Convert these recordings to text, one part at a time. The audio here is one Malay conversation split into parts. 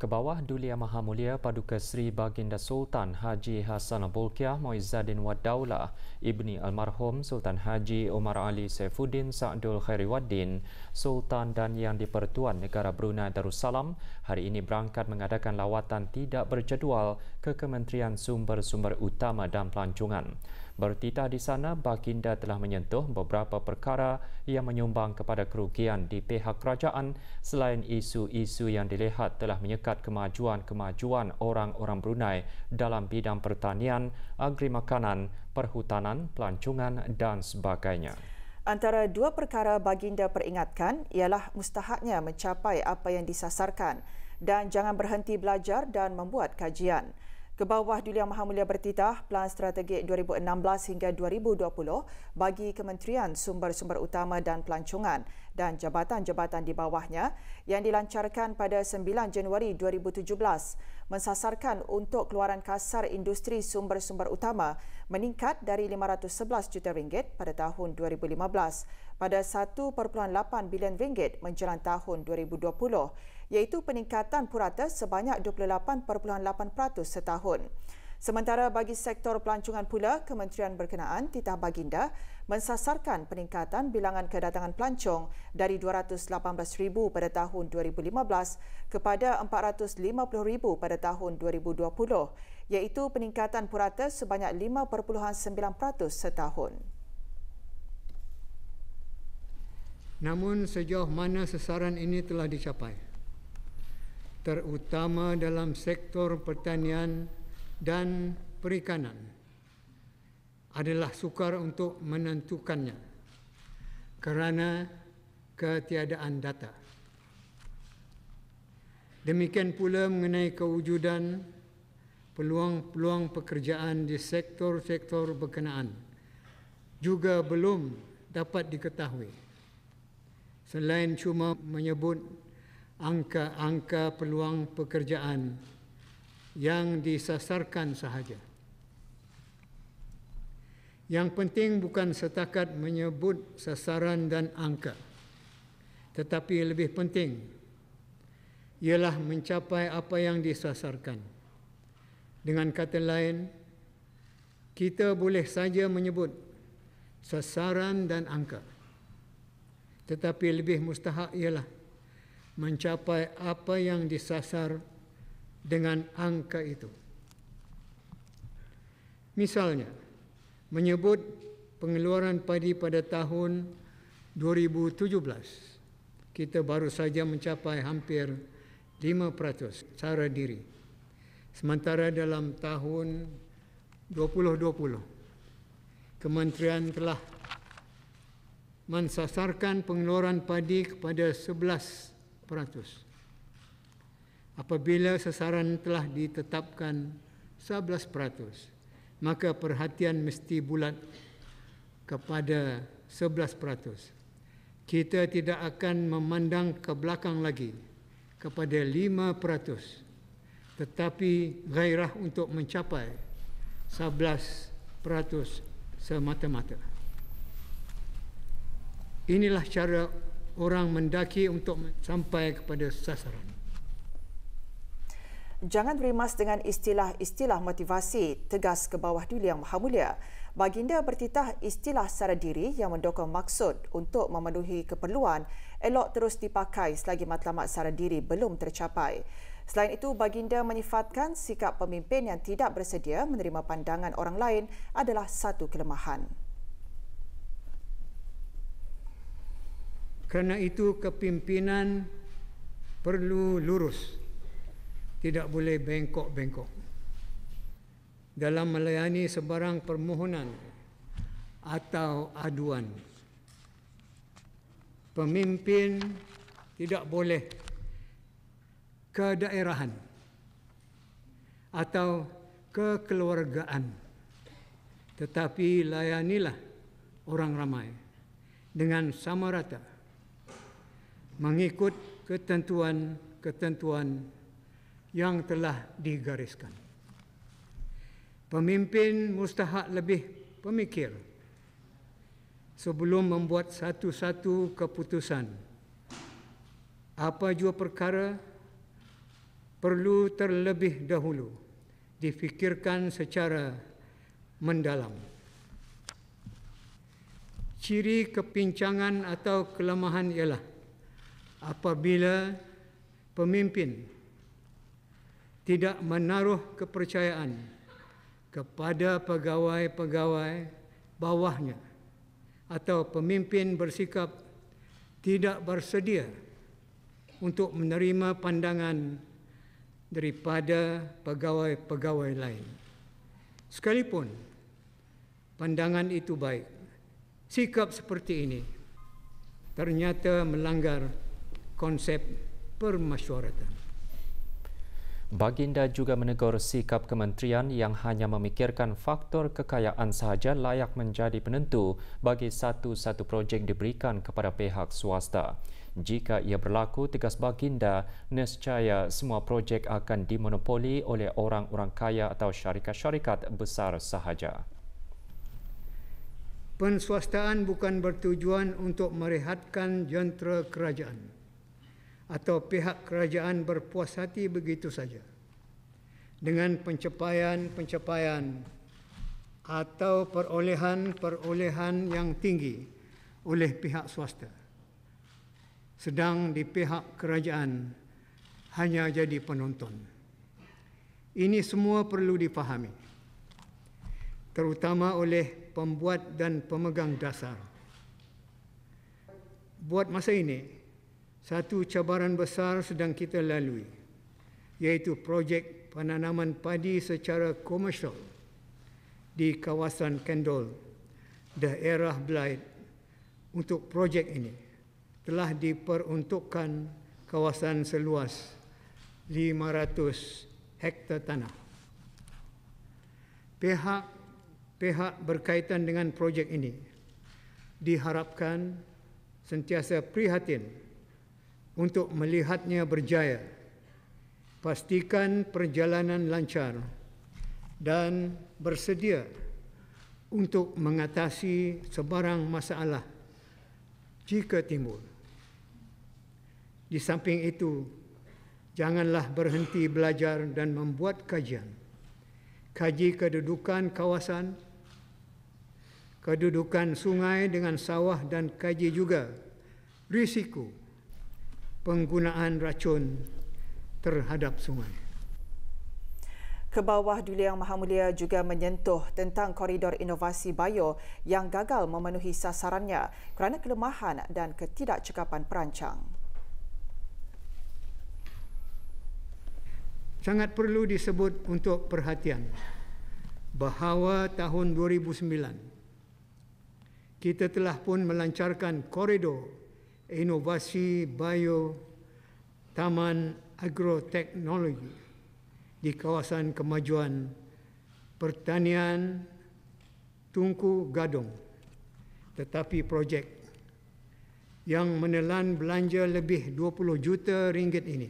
Ke bawah Yang Maha Mulia Paduka Sri Baginda Sultan Haji Hassan Bolkiah Moizuddin Waddaula, Ibni Almarhum Sultan Haji Omar Ali Saifuddin Sa'dul Khairiwaddin, Sultan dan Yang Dipertuan Negara Brunei Darussalam hari ini berangkat mengadakan lawatan tidak berjadual ke Kementerian Sumber-Sumber Utama dan Pelancongan. Bertitah di sana, Baginda telah menyentuh beberapa perkara yang menyumbang kepada kerugian di pihak kerajaan selain isu-isu yang dilihat telah menyekat kemajuan-kemajuan orang-orang Brunei dalam bidang pertanian, agri makanan, perhutanan, pelancongan dan sebagainya. Antara dua perkara Baginda peringatkan ialah mustahaknya mencapai apa yang disasarkan dan jangan berhenti belajar dan membuat kajian. Ke bawah Duli Yang Maha Mulia bertitah Plan Strategik 2016 hingga 2020 bagi Kementerian Sumber-Sumber Utama dan Pelancongan dan jabatan-jabatan di bawahnya yang dilancarkan pada 9 Januari 2017 mensasarkan untuk keluaran kasar industri sumber-sumber utama meningkat dari rm 511 juta ringgit pada tahun 2015 pada 1.8 bilion ringgit menjelang tahun 2020 iaitu peningkatan purata sebanyak 28.8% setahun. Sementara bagi sektor pelancongan pula, Kementerian Berkenaan Titah Baginda mensasarkan peningkatan bilangan kedatangan pelancong dari 218,000 pada tahun 2015 kepada 450,000 pada tahun 2020, iaitu peningkatan purata sebanyak 5.9% setahun. Namun sejauh mana sasaran ini telah dicapai? terutama dalam sektor pertanian dan perikanan adalah sukar untuk menentukannya kerana ketiadaan data. Demikian pula mengenai kewujudan peluang-peluang pekerjaan di sektor-sektor berkenaan juga belum dapat diketahui. Selain cuma menyebut angka-angka peluang pekerjaan yang disasarkan sahaja. Yang penting bukan setakat menyebut sasaran dan angka, tetapi lebih penting ialah mencapai apa yang disasarkan. Dengan kata lain, kita boleh saja menyebut sasaran dan angka. Tetapi lebih mustahak ialah mencapai apa yang disasar dengan angka itu. Misalnya, menyebut pengeluaran padi pada tahun 2017, kita baru saja mencapai hampir 5% cara diri. Sementara dalam tahun 2020, kementerian telah mensasarkan pengeluaran padi kepada peratus. Apabila sasaran telah ditetapkan 11 peratus, maka perhatian mesti bulat kepada 11 peratus. Kita tidak akan memandang ke belakang lagi kepada 5 peratus, tetapi gairah untuk mencapai 11 peratus semata-mata. Inilah cara orang mendaki untuk sampai kepada sasaran. Jangan berimas dengan istilah-istilah motivasi tegas ke bawah Duli Yang Maha Mulia. Baginda bertitah istilah sara diri yang mendokong maksud untuk memenuhi keperluan elok terus dipakai selagi matlamat sara diri belum tercapai. Selain itu, Baginda menyifatkan sikap pemimpin yang tidak bersedia menerima pandangan orang lain adalah satu kelemahan. Kerana itu kepimpinan perlu lurus. Tidak boleh bengkok-bengkok. Dalam melayani sebarang permohonan atau aduan. Pemimpin tidak boleh ke daerahan atau kekeluargaan. Tetapi layanilah orang ramai dengan sama rata mengikut ketentuan-ketentuan yang telah digariskan. Pemimpin mustahak lebih pemikir sebelum membuat satu-satu keputusan. Apa jua perkara perlu terlebih dahulu difikirkan secara mendalam. Ciri kepincangan atau kelemahan ialah apabila pemimpin tidak menaruh kepercayaan kepada pegawai-pegawai bawahnya atau pemimpin bersikap tidak bersedia untuk menerima pandangan daripada pegawai-pegawai lain. Sekalipun pandangan itu baik, sikap seperti ini ternyata melanggar konsep permesyuaratan. Baginda juga menegur sikap kementerian yang hanya memikirkan faktor kekayaan sahaja layak menjadi penentu bagi satu-satu projek diberikan kepada pihak swasta. Jika ia berlaku, tegas Baginda, nescaya semua projek akan dimonopoli oleh orang-orang kaya atau syarikat-syarikat besar sahaja. Penswastaan bukan bertujuan untuk merehatkan jentera kerajaan atau pihak kerajaan berpuas hati begitu saja dengan pencapaian-pencapaian atau perolehan-perolehan yang tinggi oleh pihak swasta sedang di pihak kerajaan hanya jadi penonton ini semua perlu dipahami, terutama oleh pembuat dan pemegang dasar buat masa ini satu cabaran besar sedang kita lalui iaitu projek penanaman padi secara komersial di kawasan Kendall daerah Blight untuk projek ini telah diperuntukkan kawasan seluas 500 hektar tanah pihak pihak berkaitan dengan projek ini diharapkan sentiasa prihatin untuk melihatnya berjaya. Pastikan perjalanan lancar dan bersedia untuk mengatasi sebarang masalah jika timbul. Di samping itu, janganlah berhenti belajar dan membuat kajian. Kaji kedudukan kawasan, kedudukan sungai dengan sawah dan kaji juga risiko penggunaan racun terhadap sungai. Ke bawah Duli Yang Maha Mulia juga menyentuh tentang koridor inovasi bio yang gagal memenuhi sasarannya kerana kelemahan dan ketidakcekapan perancang. Sangat perlu disebut untuk perhatian bahawa tahun 2009 kita telah pun melancarkan koridor inovasi bio taman agroteknologi di kawasan kemajuan pertanian Tungku gadong, Tetapi projek yang menelan belanja lebih 20 juta ringgit ini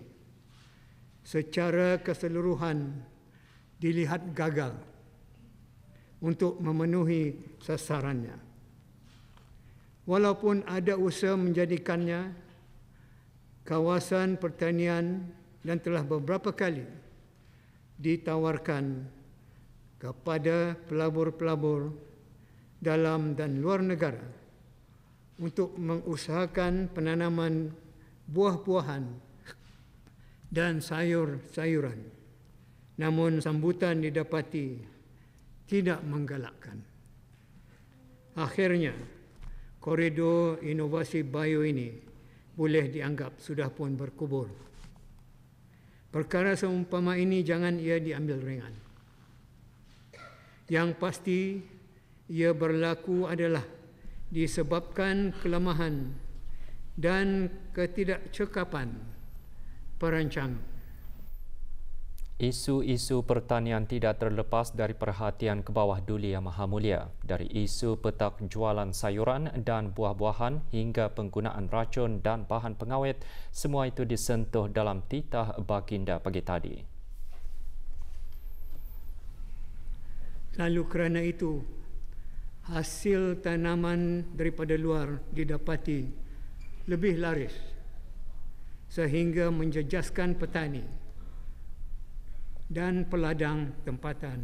secara keseluruhan dilihat gagal untuk memenuhi sasarannya walaupun ada usaha menjadikannya kawasan pertanian dan telah beberapa kali ditawarkan kepada pelabur-pelabur dalam dan luar negara untuk mengusahakan penanaman buah-buahan dan sayur-sayuran. Namun sambutan didapati tidak menggalakkan. Akhirnya, koridor inovasi bio ini boleh dianggap sudah pun berkubur. Perkara seumpama ini jangan ia diambil ringan. Yang pasti ia berlaku adalah disebabkan kelemahan dan ketidakcekapan perancang Isu-isu pertanian tidak terlepas dari perhatian ke bawah duli yang maha mulia. Dari isu petak jualan sayuran dan buah-buahan hingga penggunaan racun dan bahan pengawet, semua itu disentuh dalam titah baginda pagi tadi. Lalu kerana itu, hasil tanaman daripada luar didapati lebih laris sehingga menjejaskan petani. Petani dan peladang tempatan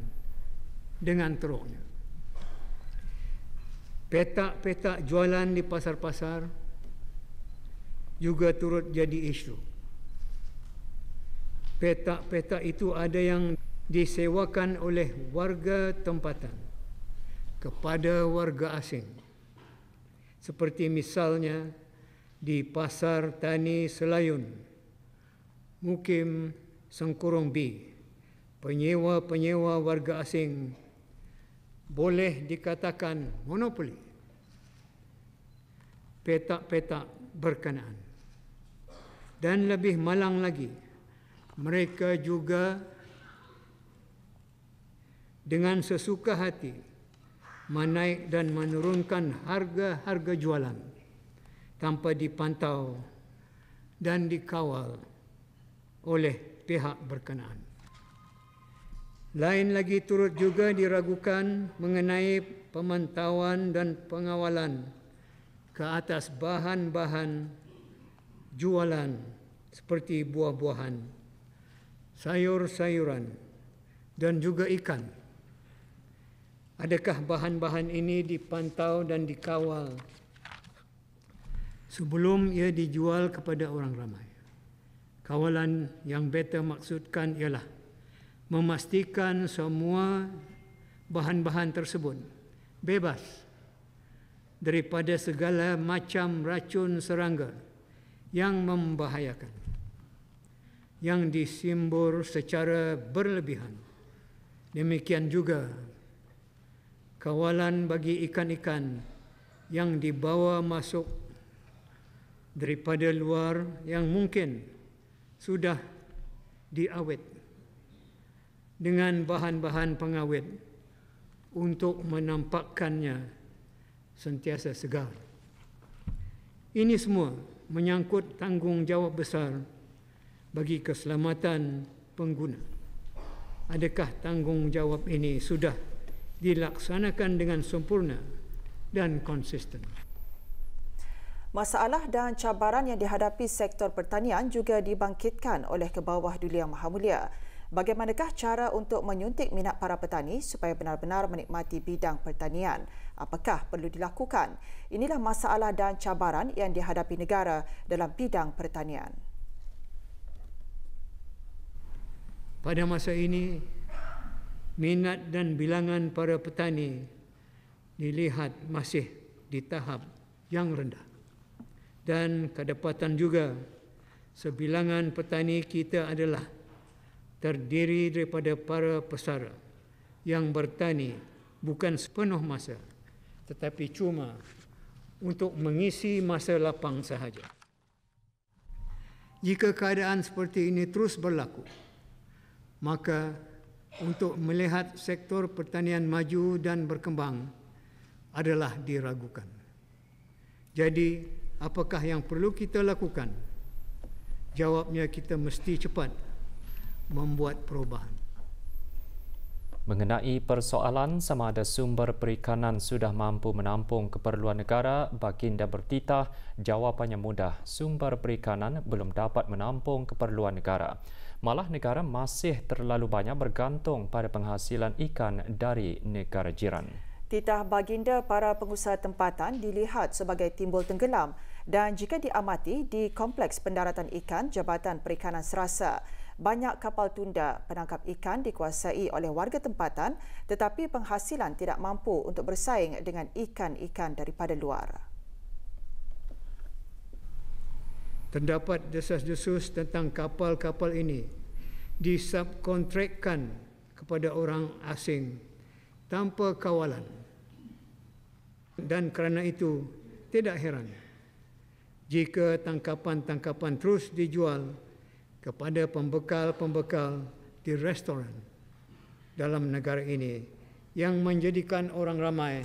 dengan teruknya. Petak-petak jualan di pasar-pasar juga turut jadi isu. Petak-petak itu ada yang disewakan oleh warga tempatan kepada warga asing. Seperti misalnya di Pasar Tani Selayun, Mukim Sengkurong B penyewa-penyewa warga asing boleh dikatakan monopoli petak-petak berkenaan. Dan lebih malang lagi, mereka juga dengan sesuka hati menaik dan menurunkan harga-harga jualan tanpa dipantau dan dikawal oleh pihak berkenaan. Lain lagi turut juga diragukan mengenai pemantauan dan pengawalan ke atas bahan-bahan jualan seperti buah-buahan, sayur-sayuran dan juga ikan. Adakah bahan-bahan ini dipantau dan dikawal sebelum ia dijual kepada orang ramai? Kawalan yang better maksudkan ialah memastikan semua bahan-bahan tersebut bebas daripada segala macam racun serangga yang membahayakan yang disimbur secara berlebihan demikian juga kawalan bagi ikan-ikan yang dibawa masuk daripada luar yang mungkin sudah diawet dengan bahan-bahan pengawet untuk menampakkannya sentiasa segar. Ini semua menyangkut tanggungjawab besar bagi keselamatan pengguna. Adakah tanggungjawab ini sudah dilaksanakan dengan sempurna dan konsisten? Masalah dan cabaran yang dihadapi sektor pertanian juga dibangkitkan oleh kebawah Duli Yang Maha Bagaimanakah cara untuk menyuntik minat para petani supaya benar-benar menikmati bidang pertanian? Apakah perlu dilakukan? Inilah masalah dan cabaran yang dihadapi negara dalam bidang pertanian. Pada masa ini, minat dan bilangan para petani dilihat masih di tahap yang rendah. Dan kedapatan juga, sebilangan petani kita adalah terdiri daripada para pesara yang bertani bukan sepenuh masa tetapi cuma untuk mengisi masa lapang sahaja. Jika keadaan seperti ini terus berlaku, maka untuk melihat sektor pertanian maju dan berkembang adalah diragukan. Jadi, apakah yang perlu kita lakukan? Jawabnya kita mesti cepat membuat perubahan. Mengenai persoalan sama ada sumber perikanan sudah mampu menampung keperluan negara, Baginda bertitah jawapannya mudah. Sumber perikanan belum dapat menampung keperluan negara. Malah negara masih terlalu banyak bergantung pada penghasilan ikan dari negara jiran. Titah Baginda para pengusaha tempatan dilihat sebagai timbul tenggelam dan jika diamati di Kompleks Pendaratan Ikan Jabatan Perikanan Serasa banyak kapal tunda penangkap ikan dikuasai oleh warga tempatan tetapi penghasilan tidak mampu untuk bersaing dengan ikan-ikan daripada luar. Terdapat desas-desus tentang kapal-kapal ini disubkontrakkan kepada orang asing tanpa kawalan. Dan kerana itu, tidak heran jika tangkapan-tangkapan terus dijual kepada pembekal-pembekal di restoran dalam negara ini yang menjadikan orang ramai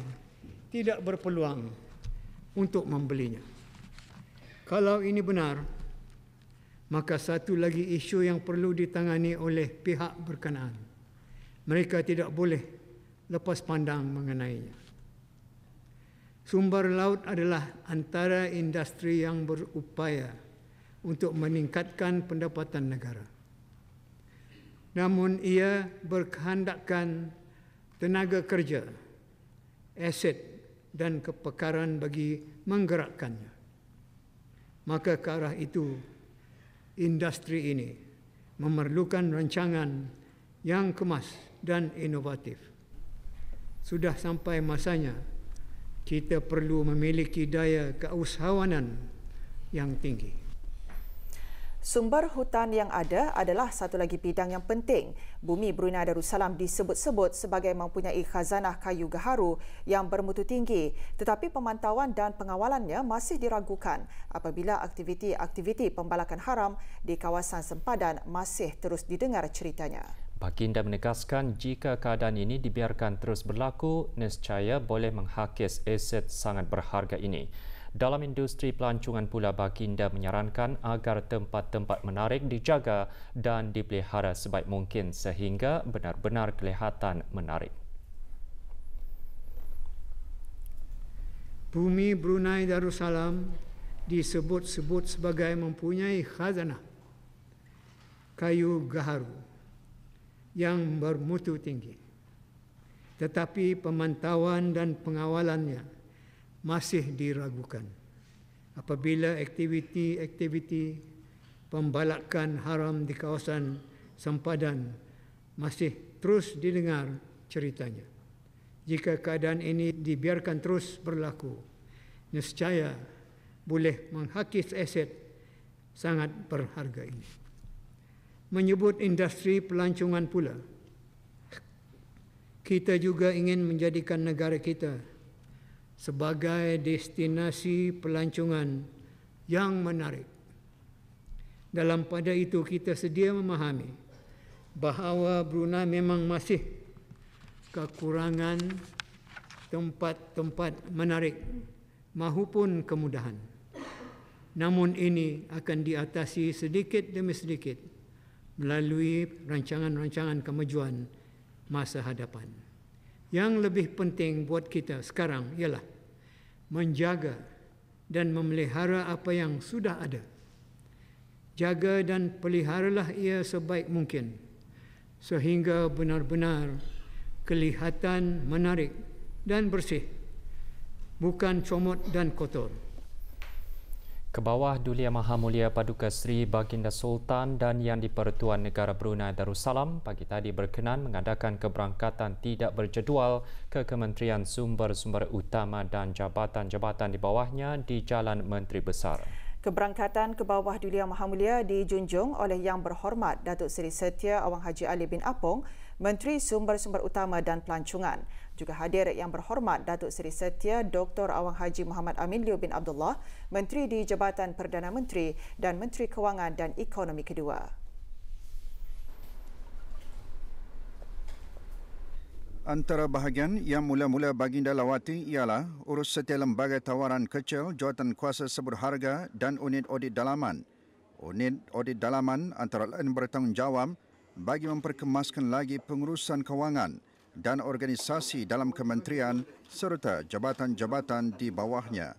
tidak berpeluang untuk membelinya. Kalau ini benar, maka satu lagi isu yang perlu ditangani oleh pihak berkenaan. Mereka tidak boleh lepas pandang mengenainya. Sumber laut adalah antara industri yang berupaya untuk meningkatkan pendapatan negara. Namun ia berkehendakkan tenaga kerja, aset dan kepekaran bagi menggerakkannya. Maka ke arah itu, industri ini memerlukan rancangan yang kemas dan inovatif. Sudah sampai masanya kita perlu memiliki daya keusahawanan yang tinggi. Sumber hutan yang ada adalah satu lagi bidang yang penting. Bumi Brunei Darussalam disebut-sebut sebagai mempunyai khazanah kayu gaharu yang bermutu tinggi. Tetapi pemantauan dan pengawalannya masih diragukan apabila aktiviti-aktiviti pembalakan haram di kawasan sempadan masih terus didengar ceritanya. Baginda menegaskan jika keadaan ini dibiarkan terus berlaku, nescaya boleh menghakis aset sangat berharga ini. Dalam industri pelancongan pula Baginda menyarankan agar tempat-tempat menarik dijaga dan dipelihara sebaik mungkin sehingga benar-benar kelihatan menarik. Bumi Brunei Darussalam disebut-sebut sebagai mempunyai khazanah kayu gaharu yang bermutu tinggi. Tetapi pemantauan dan pengawalannya masih diragukan. Apabila aktiviti-aktiviti pembalakan haram di kawasan sempadan masih terus didengar ceritanya. Jika keadaan ini dibiarkan terus berlaku, nescaya boleh menghakis aset sangat berharga ini. Menyebut industri pelancongan pula, kita juga ingin menjadikan negara kita sebagai destinasi pelancongan yang menarik. Dalam pada itu kita sedia memahami bahawa Brunei memang masih kekurangan tempat-tempat menarik mahupun kemudahan. Namun ini akan diatasi sedikit demi sedikit melalui rancangan-rancangan kemajuan masa hadapan. Yang lebih penting buat kita sekarang ialah menjaga dan memelihara apa yang sudah ada. Jaga dan peliharalah ia sebaik mungkin sehingga benar-benar kelihatan menarik dan bersih, bukan comot dan kotor ke bawah Duli Yang Maha Mulia Paduka Seri Baginda Sultan dan Yang Dipertuan Negara Brunei Darussalam pagi tadi berkenan mengadakan keberangkatan tidak berjadual ke Kementerian Sumber-Sumber Utama dan jabatan-jabatan di bawahnya di Jalan Menteri Besar. Keberangkatan ke bawah Duli Yang Maha Mulia dijunjung oleh Yang Berhormat Datuk Seri Setia Awang Haji Ali bin Apong, Menteri Sumber-Sumber Utama dan Pelancongan. Juga hadir yang berhormat Datuk Seri Setia Dr. Awang Haji Muhammad Amin Liu bin Abdullah, Menteri di Jabatan Perdana Menteri dan Menteri Kewangan dan Ekonomi Kedua. Antara bahagian yang mula-mula baginda lawati ialah urus setia lembaga tawaran kecil jawatan kuasa seberharga dan unit audit dalaman. Unit audit dalaman antara lain bertanggungjawab bagi memperkemaskan lagi pengurusan kewangan – dan organisasi dalam kementerian serta jabatan-jabatan di bawahnya.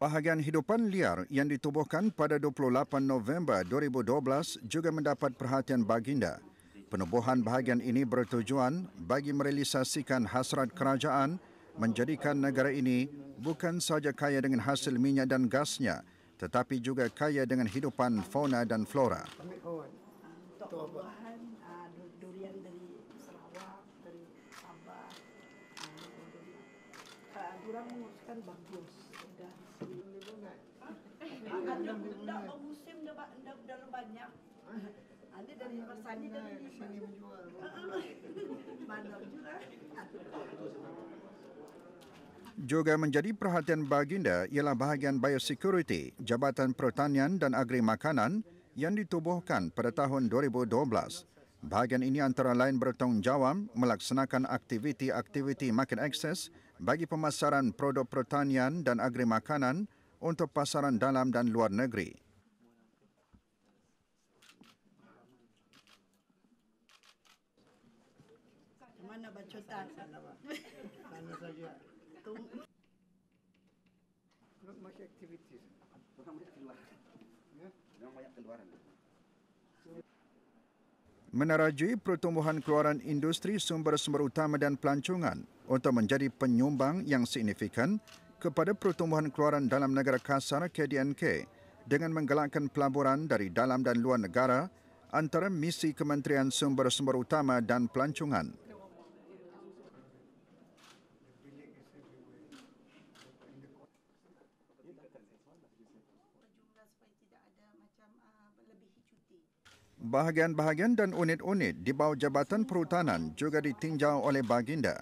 Bahagian hidupan liar yang ditubuhkan pada 28 November 2012 juga mendapat perhatian baginda. Penubuhan bahagian ini bertujuan bagi merealisasikan hasrat kerajaan menjadikan negara ini bukan sahaja kaya dengan hasil minyak dan gasnya, tetapi juga kaya dengan hidupan fauna dan flora. Ada musim dah banyak. Ini dari persani dari Juga menjadi perhatian baginda ialah bahagian biosecurity, Jabatan Pertanian dan Agri Makanan yang ditubuhkan pada tahun 2012. Bahagian ini antara lain bertanggungjawab melaksanakan aktiviti-aktiviti market access bagi pemasaran produk pertanian dan agri makanan untuk pasaran dalam dan luar negeri. menerajui pertumbuhan keluaran industri sumber-sumber utama dan pelancongan untuk menjadi penyumbang yang signifikan kepada pertumbuhan keluaran dalam negara kasar KDNK dengan menggalakkan pelaburan dari dalam dan luar negara antara misi Kementerian Sumber-Sumber Utama dan Pelancongan. Bahagian-bahagian dan unit-unit di bawah Jabatan Perhutanan juga ditinjau oleh Baginda.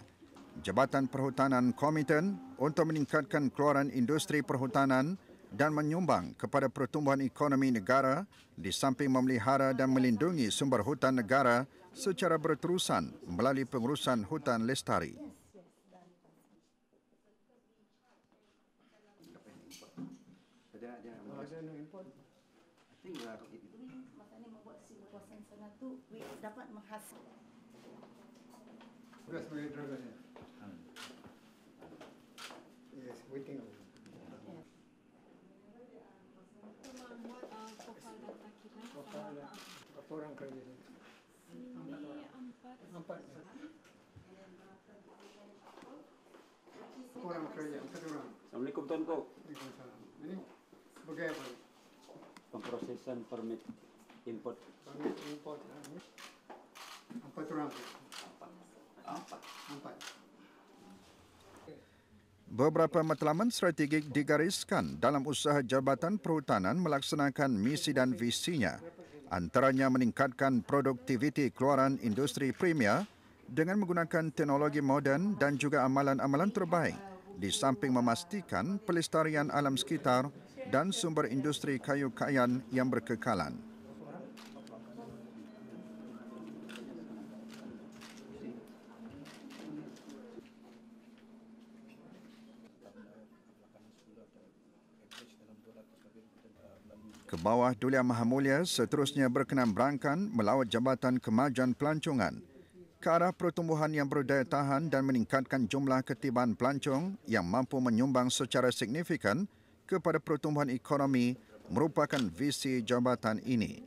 Jabatan Perhutanan Komiten untuk meningkatkan keluaran industri perhutanan dan menyumbang kepada pertumbuhan ekonomi negara di samping memelihara dan melindungi sumber hutan negara secara berterusan melalui pengurusan hutan lestari. dapat menghasilkan. Sudah sebagai dragon ya? Yes, we think of Kita buat orang kerja empat. Empat. Empat orang kerja, empat orang. Assalamualaikum Tuan Kok. Ini bagaimana? apa? Pemprosesan permit input. Beberapa matlamat strategik digariskan dalam usaha Jabatan Perhutanan melaksanakan misi dan visinya antaranya meningkatkan produktiviti keluaran industri premier dengan menggunakan teknologi moden dan juga amalan-amalan terbaik di samping memastikan pelestarian alam sekitar dan sumber industri kayu kayan yang berkekalan. bawah Dulia Mulia seterusnya berkenan berangkan melawat Jabatan Kemajuan Pelancongan ke arah pertumbuhan yang berdaya tahan dan meningkatkan jumlah ketibaan pelancong yang mampu menyumbang secara signifikan kepada pertumbuhan ekonomi merupakan visi jabatan ini.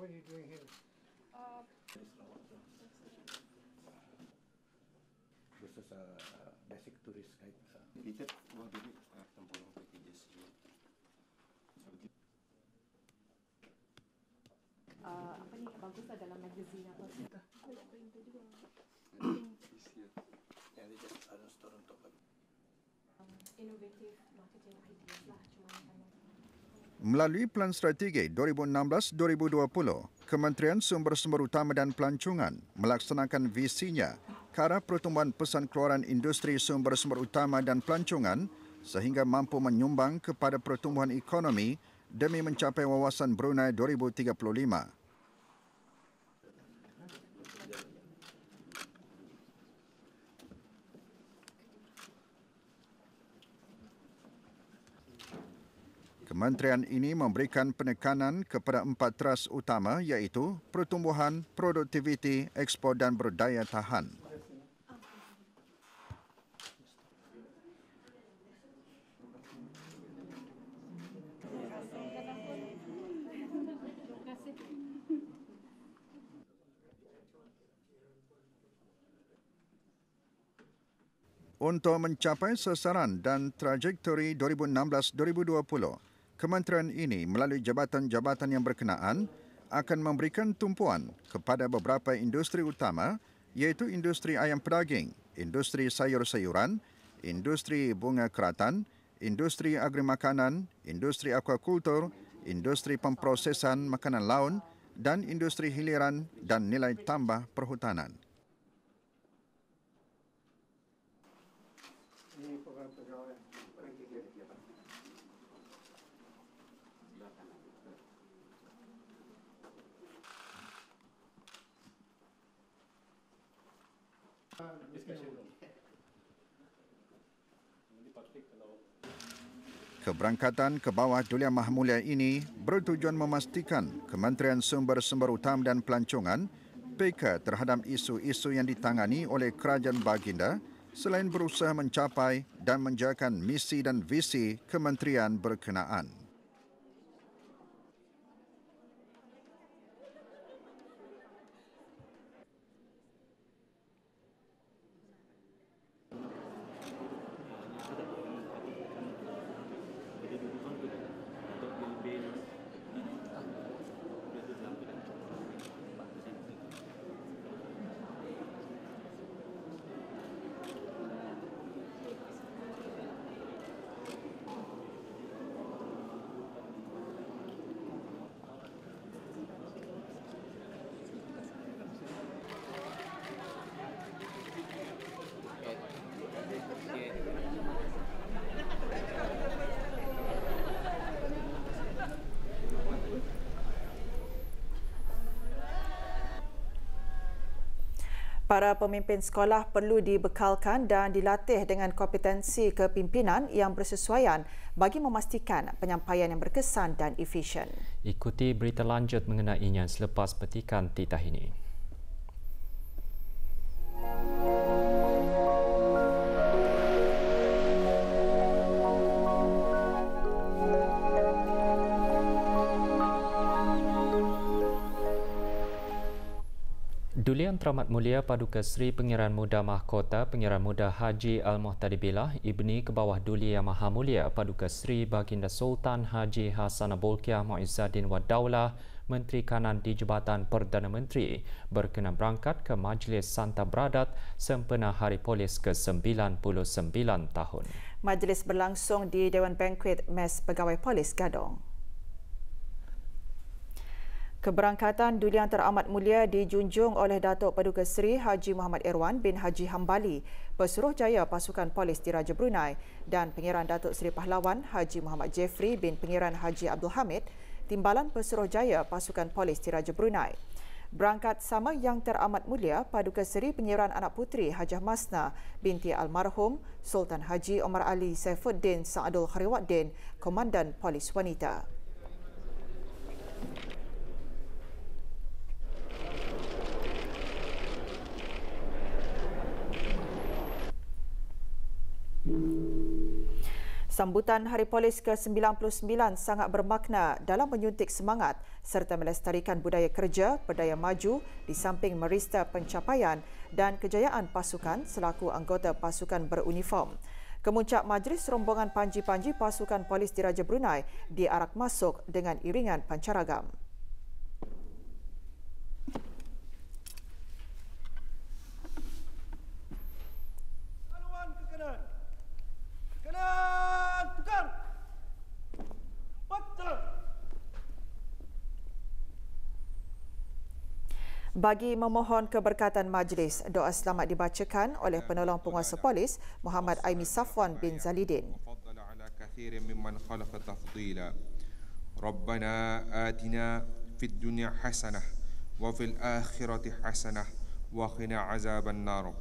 What are you doing here? this is a basic tourist guide. Peter, what do you have to put on apa ni bagus lah dalam magazine apa Yang dia ada store untuk bagi. Um, innovative marketing ideas lah. Melalui Plan Strategi 2016-2020, Kementerian Sumber Sumber Utama dan Pelancongan melaksanakan visinya ke arah pertumbuhan pesan keluaran industri sumber sumber utama dan pelancongan sehingga mampu menyumbang kepada pertumbuhan ekonomi demi mencapai wawasan Brunei 2035. Kementerian ini memberikan penekanan kepada empat teras utama iaitu pertumbuhan, produktiviti, ekspor dan berdaya tahan. Untuk mencapai sasaran dan trajektori 2016-2020, kementerian ini melalui jabatan-jabatan yang berkenaan akan memberikan tumpuan kepada beberapa industri utama iaitu industri ayam pedaging, industri sayur-sayuran, industri bunga keratan, industri agri makanan, industri aquaculture, industri pemprosesan makanan laun dan industri hiliran dan nilai tambah perhutanan. Keberangkatan ke bawah Julia Mahmulia ini bertujuan memastikan Kementerian Sumber-Sumber Utama dan Pelancongan PK terhadap isu-isu yang ditangani oleh Kerajaan Baginda selain berusaha mencapai dan menjaga misi dan visi kementerian berkenaan. Para pemimpin sekolah perlu dibekalkan dan dilatih dengan kompetensi kepimpinan yang bersesuaian bagi memastikan penyampaian yang berkesan dan efisien. Ikuti berita lanjut mengenainya selepas petikan titah ini. Mulia Paduka Seri Pengiran Muda Mahkota Pengiran Muda Haji Al-Muhtadi Billah Ibni Kebawah Duli Yang Maha Mulia Paduka Seri Baginda Sultan Haji Hassan Bolkiah Muizzaddin Wadaulah Menteri Kanan di Jabatan Perdana Menteri berkenan berangkat ke Majlis Santa Bradat sempena Hari Polis ke-99 tahun. Majlis berlangsung di Dewan Bankuit Mes Pegawai Polis Gadong. Keberangkatan Dulian Teramat Mulia dijunjung oleh Datuk Paduka Seri Haji Muhammad Irwan bin Haji Hambali, Pesuruhjaya Pasukan Polis di Raja Brunei dan Pengiran Datuk Seri Pahlawan Haji Muhammad Jeffrey bin Pengiran Haji Abdul Hamid, Timbalan Pesuruhjaya Pasukan Polis di Raja Brunei. Berangkat sama yang teramat mulia, Paduka Seri Pengiran Anak Puteri Hajah Masna binti Almarhum Sultan Haji Omar Ali Saifuddin Sa'adul Khariwaddin, Komandan Polis Wanita. Sambutan Hari Polis ke-99 sangat bermakna dalam menyuntik semangat serta melestarikan budaya kerja, berdaya maju di samping merista pencapaian dan kejayaan pasukan selaku anggota pasukan beruniform. Kemuncak Majlis Rombongan Panji-Panji Pasukan Polis Diraja Brunei diarak masuk dengan iringan pancaragam. bagi memohon keberkatan majlis. Doa selamat dibacakan oleh penolong penguasa polis Muhammad Aimi Safwan bin Zalidin. ربنا آتنا في الدنيا حسنة وفي الآخرة حسنة وقنا عذاب النار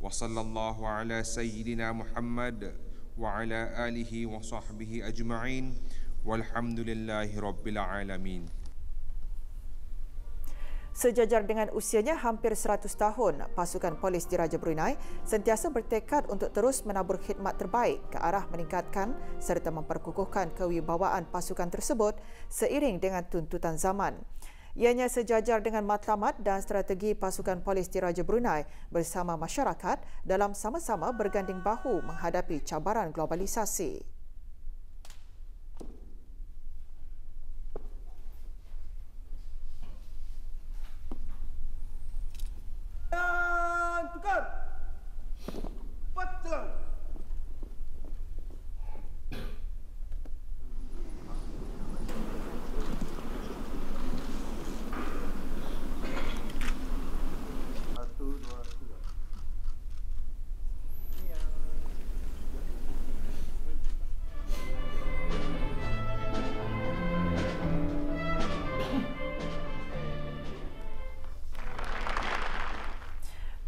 وصلى الله على سيدنا محمد وعلى آله وصحبه أجمعين والحمد لله رب العالمين Sejajar dengan usianya hampir 100 tahun, pasukan polis di Raja Brunei sentiasa bertekad untuk terus menabur khidmat terbaik ke arah meningkatkan serta memperkukuhkan kewibawaan pasukan tersebut seiring dengan tuntutan zaman. Ianya sejajar dengan matlamat dan strategi pasukan polis di Raja Brunei bersama masyarakat dalam sama-sama berganding bahu menghadapi cabaran globalisasi.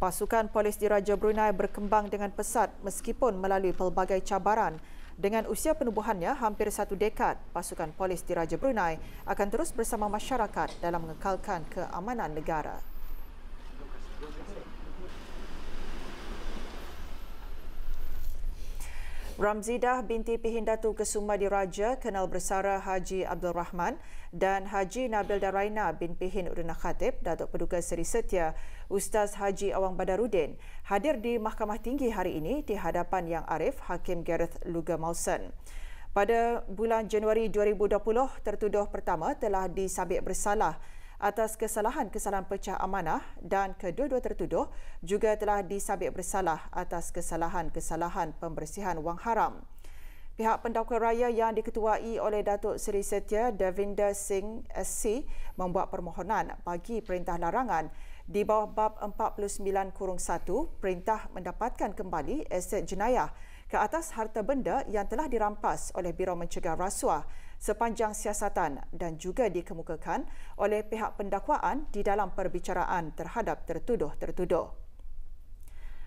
Pasukan polis di Raja Brunei berkembang dengan pesat meskipun melalui pelbagai cabaran. Dengan usia penubuhannya hampir satu dekad, pasukan polis di Raja Brunei akan terus bersama masyarakat dalam mengekalkan keamanan negara. Ramzidah binti Pihindatu Kesuma Diraja kenal bersara Haji Abdul Rahman dan Haji Nabil Daraina bin Pihin Udina Khatib, Datuk Peduka Seri Setia, Ustaz Haji Awang Badarudin hadir di Mahkamah Tinggi hari ini di hadapan Yang Arif Hakim Gareth Luga Mawson. Pada bulan Januari 2020, tertuduh pertama telah disabit bersalah atas kesalahan kesalahan pecah amanah dan kedua-dua tertuduh juga telah disabit bersalah atas kesalahan kesalahan pembersihan wang haram. Pihak pendakwa raya yang diketuai oleh Datuk Seri Setia Davinder Singh SC membuat permohonan bagi perintah larangan di bawah bab 49-1 perintah mendapatkan kembali aset jenayah ke atas harta benda yang telah dirampas oleh Biro Mencegah Rasuah sepanjang siasatan dan juga dikemukakan oleh pihak pendakwaan di dalam perbicaraan terhadap tertuduh-tertuduh.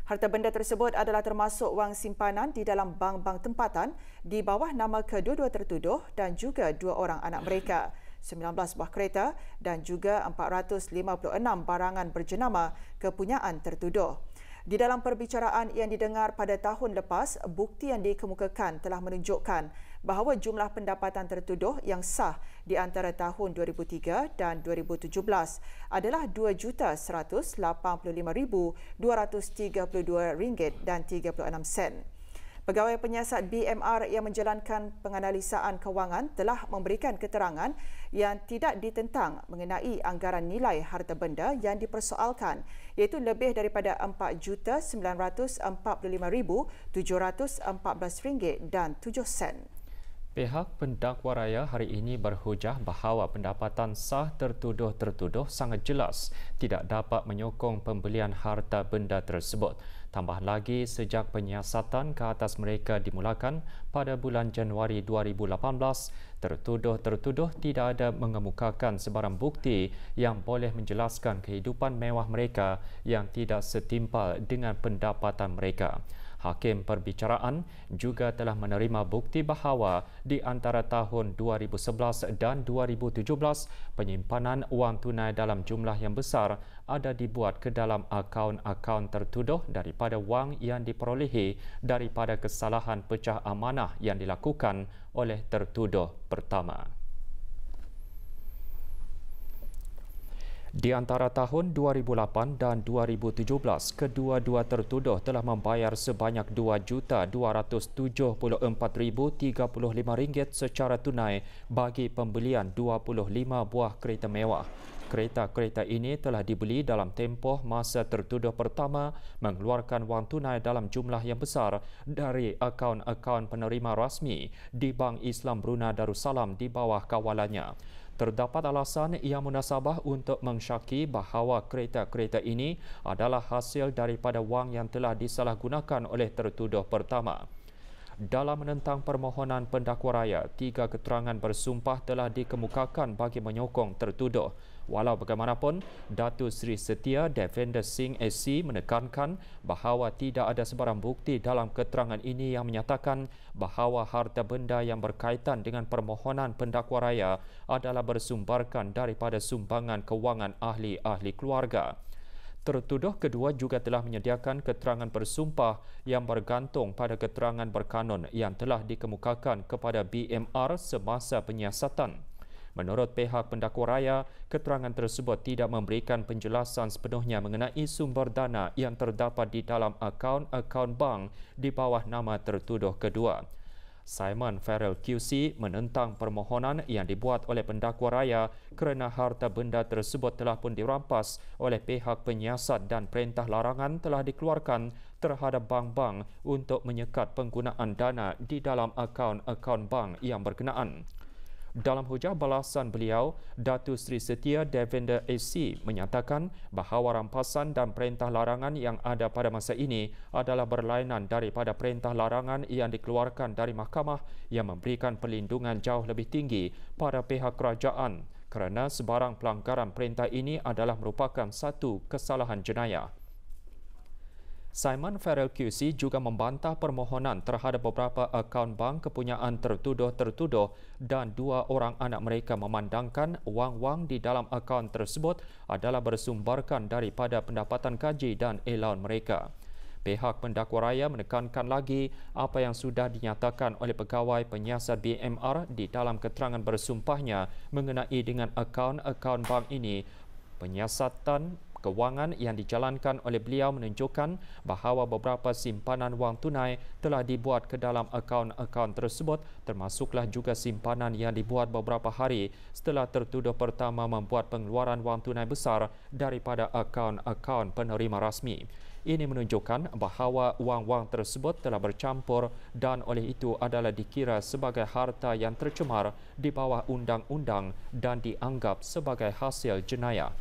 Harta benda tersebut adalah termasuk wang simpanan di dalam bank-bank tempatan di bawah nama kedua-dua tertuduh dan juga dua orang anak mereka, 19 buah kereta dan juga 456 barangan berjenama kepunyaan tertuduh. Di dalam perbicaraan yang didengar pada tahun lepas, bukti yang dikemukakan telah menunjukkan bahawa jumlah pendapatan tertuduh yang sah di antara tahun 2003 dan 2017 adalah RM2,185,232 dan 36 sen. Pegawai penyiasat BMR yang menjalankan penganalisaan kewangan telah memberikan keterangan yang tidak ditentang mengenai anggaran nilai harta benda yang dipersoalkan iaitu lebih daripada RM4,945,714 dan 7 sen. Pihak pendakwa raya hari ini berhujah bahawa pendapatan sah tertuduh-tertuduh sangat jelas tidak dapat menyokong pembelian harta benda tersebut. Tambah lagi, sejak penyiasatan ke atas mereka dimulakan pada bulan Januari 2018, tertuduh-tertuduh tidak ada mengemukakan sebarang bukti yang boleh menjelaskan kehidupan mewah mereka yang tidak setimpal dengan pendapatan mereka. Hakim perbicaraan juga telah menerima bukti bahawa di antara tahun 2011 dan 2017, penyimpanan wang tunai dalam jumlah yang besar ada dibuat ke dalam akaun-akaun tertuduh daripada wang yang diperolehi daripada kesalahan pecah amanah yang dilakukan oleh tertuduh pertama. Di antara tahun 2008 dan 2017, kedua-dua tertuduh telah membayar sebanyak RM2,274,035 secara tunai bagi pembelian 25 buah kereta mewah. Kereta-kereta ini telah dibeli dalam tempoh masa tertuduh pertama mengeluarkan wang tunai dalam jumlah yang besar dari akaun-akaun penerima rasmi di Bank Islam Brunei Darussalam di bawah kawalannya terdapat alasan yang munasabah untuk mengsyaki bahawa kereta-kereta ini adalah hasil daripada wang yang telah disalahgunakan oleh tertuduh pertama. Dalam menentang permohonan pendakwa raya, tiga keterangan bersumpah telah dikemukakan bagi menyokong tertuduh. Walau bagaimanapun, Datu Sri Setia Devender Singh SC menekankan bahawa tidak ada sebarang bukti dalam keterangan ini yang menyatakan bahawa harta benda yang berkaitan dengan permohonan pendakwa raya adalah bersumbarkan daripada sumbangan kewangan ahli-ahli keluarga. Tertuduh kedua juga telah menyediakan keterangan bersumpah yang bergantung pada keterangan berkanun yang telah dikemukakan kepada BMR semasa penyiasatan. Menurut pihak pendakwa raya, keterangan tersebut tidak memberikan penjelasan sepenuhnya mengenai sumber dana yang terdapat di dalam akaun-akaun bank di bawah nama tertuduh kedua. Simon Farrell QC menentang permohonan yang dibuat oleh pendakwa raya kerana harta benda tersebut telah pun dirampas oleh pihak penyiasat dan perintah larangan telah dikeluarkan terhadap bank-bank untuk menyekat penggunaan dana di dalam akaun-akaun bank yang berkenaan. Dalam hujah balasan beliau, Datu Sri Setia Devender AC menyatakan bahawa rampasan dan perintah larangan yang ada pada masa ini adalah berlainan daripada perintah larangan yang dikeluarkan dari mahkamah yang memberikan perlindungan jauh lebih tinggi pada pihak kerajaan kerana sebarang pelanggaran perintah ini adalah merupakan satu kesalahan jenayah. Simon Farrell QC juga membantah permohonan terhadap beberapa akaun bank kepunyaan tertuduh-tertuduh dan dua orang anak mereka memandangkan wang-wang di dalam akaun tersebut adalah bersumbarkan daripada pendapatan gaji dan elaun mereka. Pihak pendakwa raya menekankan lagi apa yang sudah dinyatakan oleh pegawai penyiasat BMR di dalam keterangan bersumpahnya mengenai dengan akaun-akaun bank ini penyiasatan kewangan yang dijalankan oleh beliau menunjukkan bahawa beberapa simpanan wang tunai telah dibuat ke dalam akaun-akaun tersebut termasuklah juga simpanan yang dibuat beberapa hari setelah tertuduh pertama membuat pengeluaran wang tunai besar daripada akaun-akaun penerima rasmi. Ini menunjukkan bahawa wang-wang tersebut telah bercampur dan oleh itu adalah dikira sebagai harta yang tercemar di bawah undang-undang dan dianggap sebagai hasil jenayah.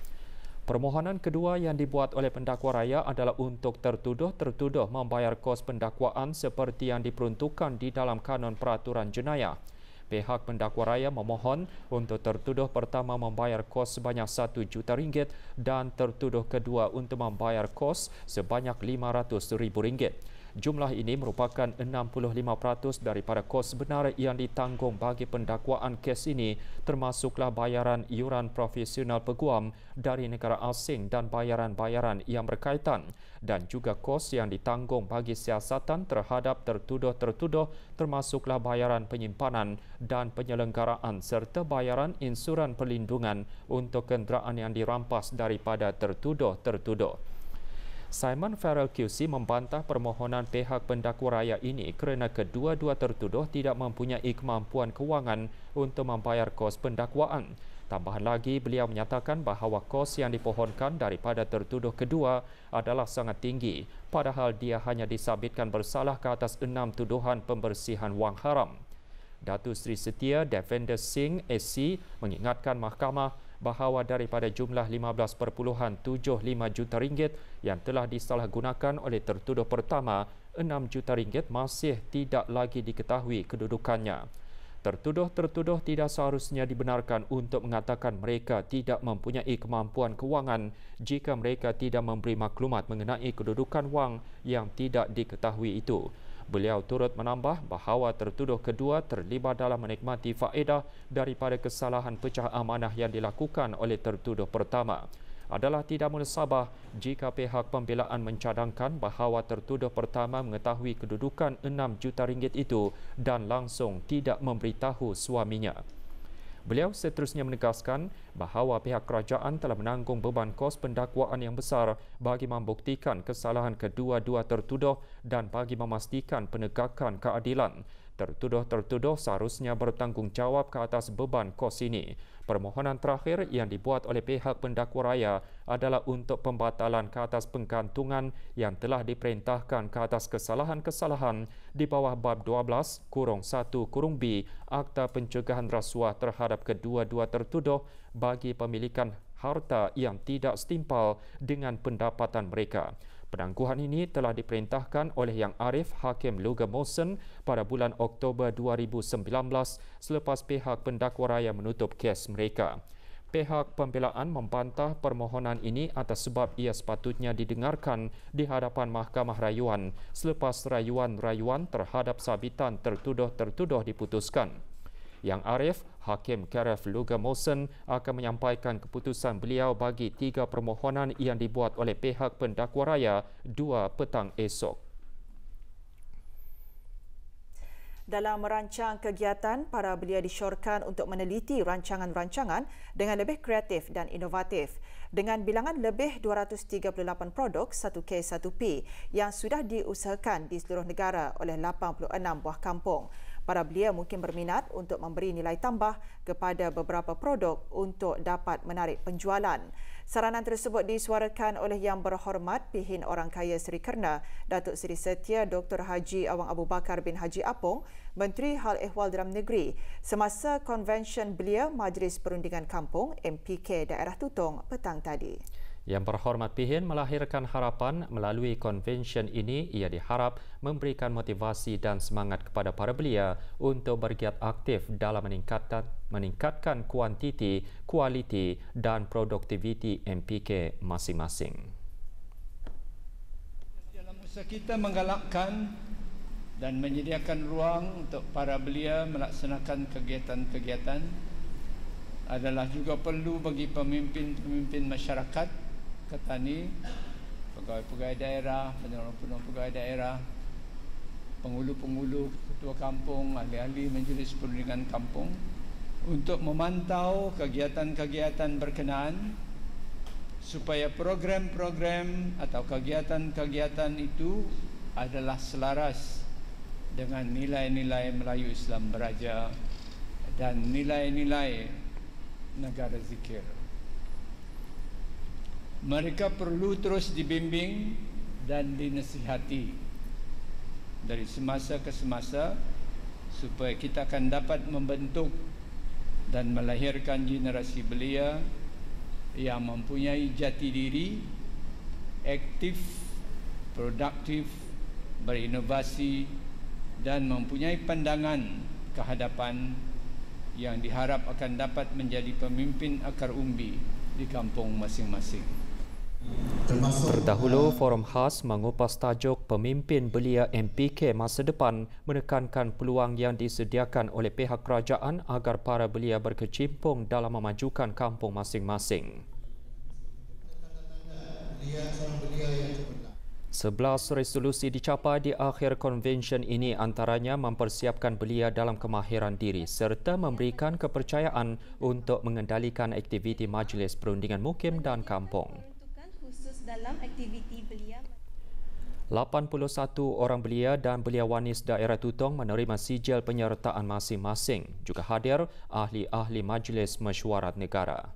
Permohonan kedua yang dibuat oleh pendakwa raya adalah untuk tertuduh-tertuduh membayar kos pendakwaan seperti yang diperuntukkan di dalam kanon peraturan jenayah. Pihak pendakwa raya memohon untuk tertuduh pertama membayar kos sebanyak satu juta ringgit dan tertuduh kedua untuk membayar kos sebanyak lima ratus ribu ringgit. Jumlah ini merupakan 65% daripada kos sebenar yang ditanggung bagi pendakwaan kes ini termasuklah bayaran iuran profesional peguam dari negara asing dan bayaran-bayaran yang berkaitan dan juga kos yang ditanggung bagi siasatan terhadap tertuduh-tertuduh termasuklah bayaran penyimpanan dan penyelenggaraan serta bayaran insuran perlindungan untuk kenderaan yang dirampas daripada tertuduh-tertuduh. Simon Farrell QC membantah permohonan pihak pendakwa raya ini kerana kedua-dua tertuduh tidak mempunyai kemampuan kewangan untuk membayar kos pendakwaan. Tambahan lagi, beliau menyatakan bahawa kos yang dipohonkan daripada tertuduh kedua adalah sangat tinggi padahal dia hanya disabitkan bersalah ke atas enam tuduhan pembersihan wang haram. Datu Sri Setia Defender Singh SC mengingatkan mahkamah bahawa daripada jumlah 15.75 juta ringgit yang telah disalahgunakan oleh tertuduh pertama, 6 juta ringgit masih tidak lagi diketahui kedudukannya. Tertuduh-tertuduh tidak seharusnya dibenarkan untuk mengatakan mereka tidak mempunyai kemampuan kewangan jika mereka tidak memberi maklumat mengenai kedudukan wang yang tidak diketahui itu. Beliau turut menambah bahawa tertuduh kedua terlibat dalam menikmati faedah daripada kesalahan pecah amanah yang dilakukan oleh tertuduh pertama adalah tidak munasabah jika pihak pembelaan mencadangkan bahawa tertuduh pertama mengetahui kedudukan 6 juta ringgit itu dan langsung tidak memberitahu suaminya. Beliau seterusnya menegaskan bahawa pihak kerajaan telah menanggung beban kos pendakwaan yang besar bagi membuktikan kesalahan kedua-dua tertuduh dan bagi memastikan penegakan keadilan tertuduh-tertuduh seharusnya bertanggungjawab ke atas beban kos ini. Permohonan terakhir yang dibuat oleh pihak pendakwa raya adalah untuk pembatalan ke atas penggantungan yang telah diperintahkan ke atas kesalahan-kesalahan di bawah bab 12 kurung 1 kurung B Akta Pencegahan Rasuah terhadap kedua-dua tertuduh bagi pemilikan harta yang tidak setimpal dengan pendapatan mereka. Penangguhan ini telah diperintahkan oleh Yang Arif Hakim Luga Mosen pada bulan Oktober 2019 selepas pihak pendakwa raya menutup kes mereka. Pihak pembelaan membantah permohonan ini atas sebab ia sepatutnya didengarkan di hadapan Mahkamah Rayuan selepas rayuan-rayuan terhadap sabitan tertuduh-tertuduh diputuskan. Yang Arif Hakim Gareth Luga Mawson akan menyampaikan keputusan beliau bagi tiga permohonan yang dibuat oleh pihak pendakwa raya dua petang esok. Dalam merancang kegiatan, para belia disyorkan untuk meneliti rancangan-rancangan dengan lebih kreatif dan inovatif. Dengan bilangan lebih 238 produk 1K1P yang sudah diusahakan di seluruh negara oleh 86 buah kampung para belia mungkin berminat untuk memberi nilai tambah kepada beberapa produk untuk dapat menarik penjualan. Saranan tersebut disuarakan oleh Yang Berhormat Pihin Orang Kaya Sri Kerna, Datuk Seri Setia Dr. Haji Awang Abu Bakar bin Haji Apong, Menteri Hal Ehwal Dalam Negeri semasa konvensyen belia Majlis Perundingan Kampung MPK Daerah Tutong petang tadi. Yang Berhormat Pihin melahirkan harapan melalui konvensyen ini ia diharap memberikan motivasi dan semangat kepada para belia untuk bergiat aktif dalam meningkatkan meningkatkan kuantiti, kualiti dan produktiviti MPK masing-masing. Dalam usaha kita menggalakkan dan menyediakan ruang untuk para belia melaksanakan kegiatan-kegiatan adalah juga perlu bagi pemimpin-pemimpin masyarakat Pakatan ini pegawai-pegawai daerah, penolong-penolong pegawai daerah, pengulu-pengulu ketua kampung, ahli-ahli majlis perundingan kampung untuk memantau kegiatan-kegiatan berkenaan supaya program-program atau kegiatan-kegiatan itu adalah selaras dengan nilai-nilai Melayu Islam Beraja dan nilai-nilai negara zikir mereka perlu terus dibimbing dan dinasihati dari semasa ke semasa supaya kita akan dapat membentuk dan melahirkan generasi belia yang mempunyai jati diri aktif produktif berinovasi dan mempunyai pandangan kehadapan yang diharap akan dapat menjadi pemimpin akar umbi di kampung masing-masing. Terdahulu, Forum khas mengupas tajuk pemimpin belia MPK masa depan menekankan peluang yang disediakan oleh pihak kerajaan agar para belia berkecimpung dalam memajukan kampung masing-masing. Sebelas resolusi dicapai di akhir konvensyen ini antaranya mempersiapkan belia dalam kemahiran diri serta memberikan kepercayaan untuk mengendalikan aktiviti Majlis Perundingan Mukim dan Kampung dalam aktiviti belia. 81 orang belia dan belia daerah Tutong menerima sijil penyertaan masing-masing. Juga hadir ahli-ahli Majlis Mesyuarat Negara.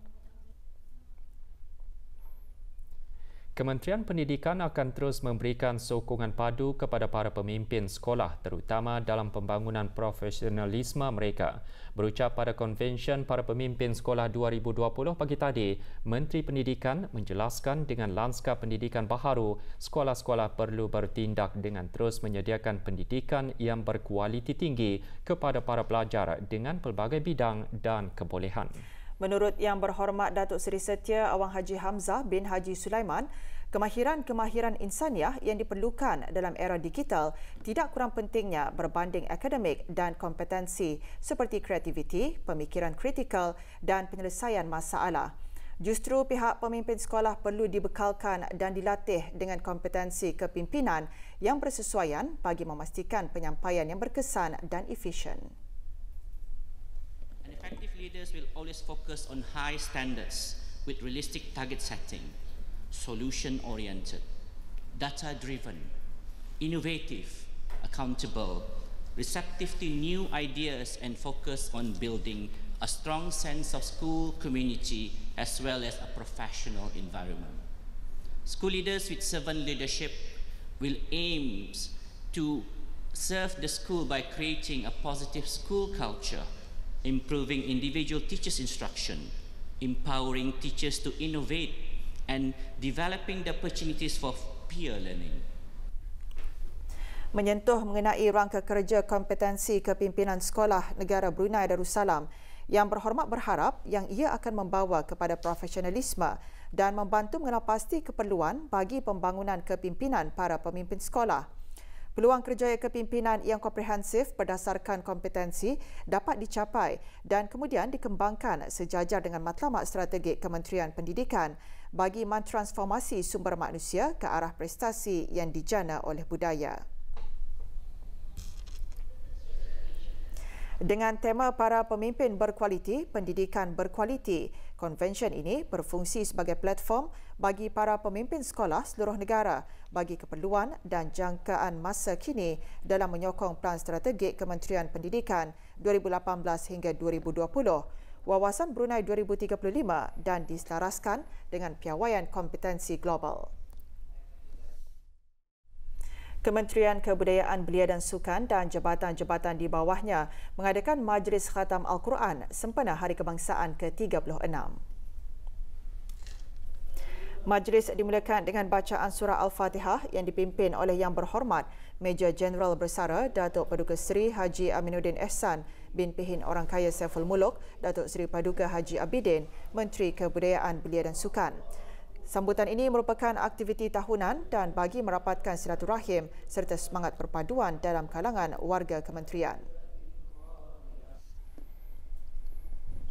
Kementerian Pendidikan akan terus memberikan sokongan padu kepada para pemimpin sekolah terutama dalam pembangunan profesionalisme mereka. Berucap pada konvensyen para pemimpin sekolah 2020 pagi tadi, Menteri Pendidikan menjelaskan dengan lanskap pendidikan baharu, sekolah-sekolah perlu bertindak dengan terus menyediakan pendidikan yang berkualiti tinggi kepada para pelajar dengan pelbagai bidang dan kebolehan. Menurut Yang Berhormat Datuk Seri Setia Awang Haji Hamzah bin Haji Sulaiman, kemahiran-kemahiran insaniah yang diperlukan dalam era digital tidak kurang pentingnya berbanding akademik dan kompetensi seperti kreativiti, pemikiran kritikal dan penyelesaian masalah. Justru pihak pemimpin sekolah perlu dibekalkan dan dilatih dengan kompetensi kepimpinan yang bersesuaian bagi memastikan penyampaian yang berkesan dan efisien. Effective leaders will always focus on high standards with realistic target setting, solution-oriented, data-driven, innovative, accountable, receptive to new ideas and focus on building a strong sense of school community as well as a professional environment. School leaders with servant leadership will aim to serve the school by creating a positive school culture improving individual teachers' instruction, empowering teachers to innovate, and developing the opportunities for peer learning. Menyentuh mengenai rangka kerja kompetensi kepimpinan sekolah negara Brunei Darussalam, yang berhormat berharap yang ia akan membawa kepada profesionalisme dan membantu mengenalpasti keperluan bagi pembangunan kepimpinan para pemimpin sekolah peluang kerjaya kepimpinan yang komprehensif berdasarkan kompetensi dapat dicapai dan kemudian dikembangkan sejajar dengan matlamat strategik Kementerian Pendidikan bagi mentransformasi sumber manusia ke arah prestasi yang dijana oleh budaya. Dengan tema para pemimpin berkualiti, pendidikan berkualiti, Konvensyen ini berfungsi sebagai platform bagi para pemimpin sekolah seluruh negara bagi keperluan dan jangkaan masa kini dalam menyokong plan strategik Kementerian Pendidikan 2018 hingga 2020, wawasan Brunei 2035 dan diselaraskan dengan piawaian kompetensi global. Kementerian Kebudayaan Belia dan Sukan dan jabatan-jabatan di bawahnya mengadakan majlis khatam Al-Quran sempena Hari Kebangsaan ke-36. Majlis dimulakan dengan bacaan surah Al-Fatihah yang dipimpin oleh Yang Berhormat Major General Bersara Datuk Paduka Seri Haji Aminuddin Ehsan bin Pihin Orang Kaya Seful Muluk Datuk Seri Paduka Haji Abidin Menteri Kebudayaan Belia dan Sukan. Sambutan ini merupakan aktiviti tahunan dan bagi merapatkan silaturahim serta semangat perpaduan dalam kalangan warga kementerian.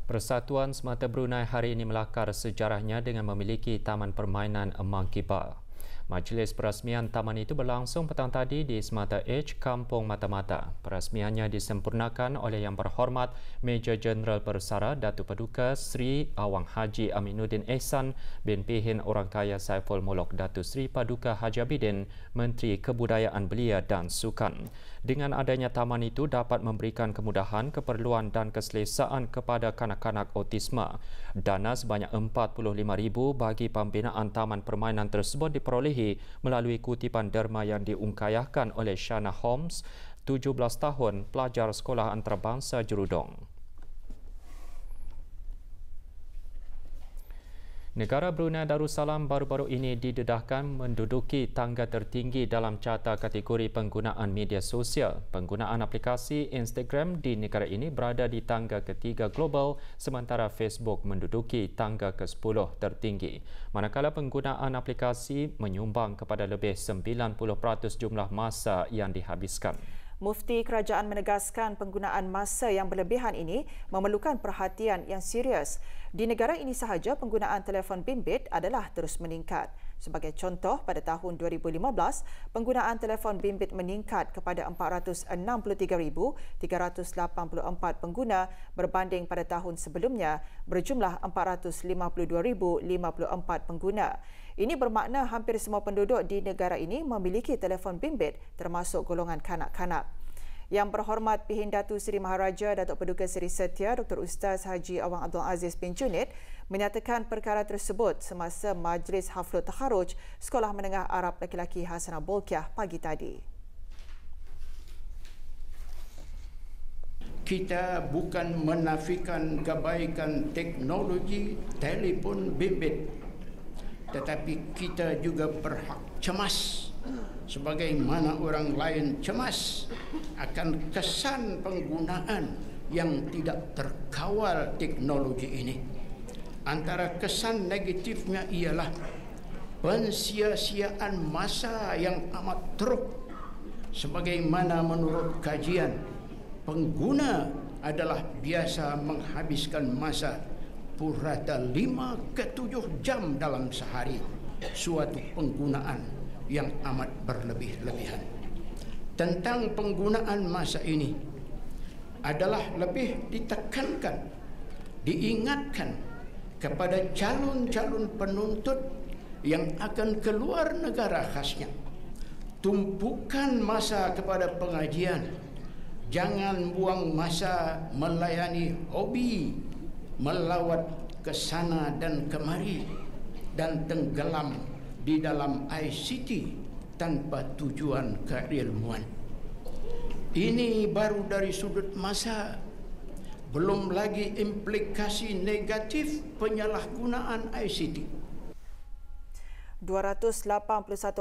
Persatuan Semata Brunei hari ini melakar sejarahnya dengan memiliki Taman Permainan Emang Kibar. Majlis Perasmian Taman itu berlangsung petang tadi di Semata Edge, Kampung Mata-Mata. Perasmiannya disempurnakan oleh Yang Berhormat Major Jeneral Persara Datuk Paduka Sri Awang Haji Aminuddin Ehsan bin Pihin Orang Kaya Saiful Molok Datuk Sri Paduka Haji Abidin, Menteri Kebudayaan Belia dan Sukan. Dengan adanya taman itu dapat memberikan kemudahan, keperluan dan keselesaan kepada kanak-kanak autisma. Dana sebanyak RM45,000 bagi pembinaan taman permainan tersebut diperoleh Fakihi melalui kutipan derma yang diungkayahkan oleh Shana Holmes, 17 tahun pelajar sekolah antarabangsa Jerudong. Negara Brunei Darussalam baru-baru ini didedahkan menduduki tangga tertinggi dalam carta kategori penggunaan media sosial. Penggunaan aplikasi Instagram di negara ini berada di tangga ketiga global sementara Facebook menduduki tangga ke-10 tertinggi. Manakala penggunaan aplikasi menyumbang kepada lebih 90% jumlah masa yang dihabiskan. Mufti kerajaan menegaskan penggunaan masa yang berlebihan ini memerlukan perhatian yang serius. Di negara ini sahaja, penggunaan telefon bimbit adalah terus meningkat. Sebagai contoh, pada tahun 2015, penggunaan telefon bimbit meningkat kepada 463,384 pengguna berbanding pada tahun sebelumnya berjumlah 452,054 pengguna. Ini bermakna hampir semua penduduk di negara ini memiliki telefon bimbit termasuk golongan kanak-kanak. Yang berhormat Pihin Datu Seri Maharaja Datuk Peduka Seri Setia Dr. Ustaz Haji Awang Abdul Aziz bin Junid menyatakan perkara tersebut semasa Majlis Haflut Taharuj Sekolah Menengah Arab Laki-Laki Hasanah Bolkiah pagi tadi. Kita bukan menafikan kebaikan teknologi telefon bimbit tetapi kita juga berhak cemas Sebagai mana orang lain cemas akan kesan penggunaan yang tidak terkawal teknologi ini. Antara kesan negatifnya ialah pensia-siaan masa yang amat teruk sebagaimana menurut kajian pengguna adalah biasa menghabiskan masa purata lima ke tujuh jam dalam sehari suatu penggunaan yang amat berlebih-lebihan tentang penggunaan masa ini adalah lebih ditekankan diingatkan kepada calon-calon penuntut yang akan keluar negara khasnya tumpukan masa kepada pengajian jangan buang masa melayani hobi melawat ke sana dan kemari dan tenggelam di dalam ICT tanpa tujuan keilmuan. Ini baru dari sudut masa belum lagi implikasi negatif penyalahgunaan ICT. 281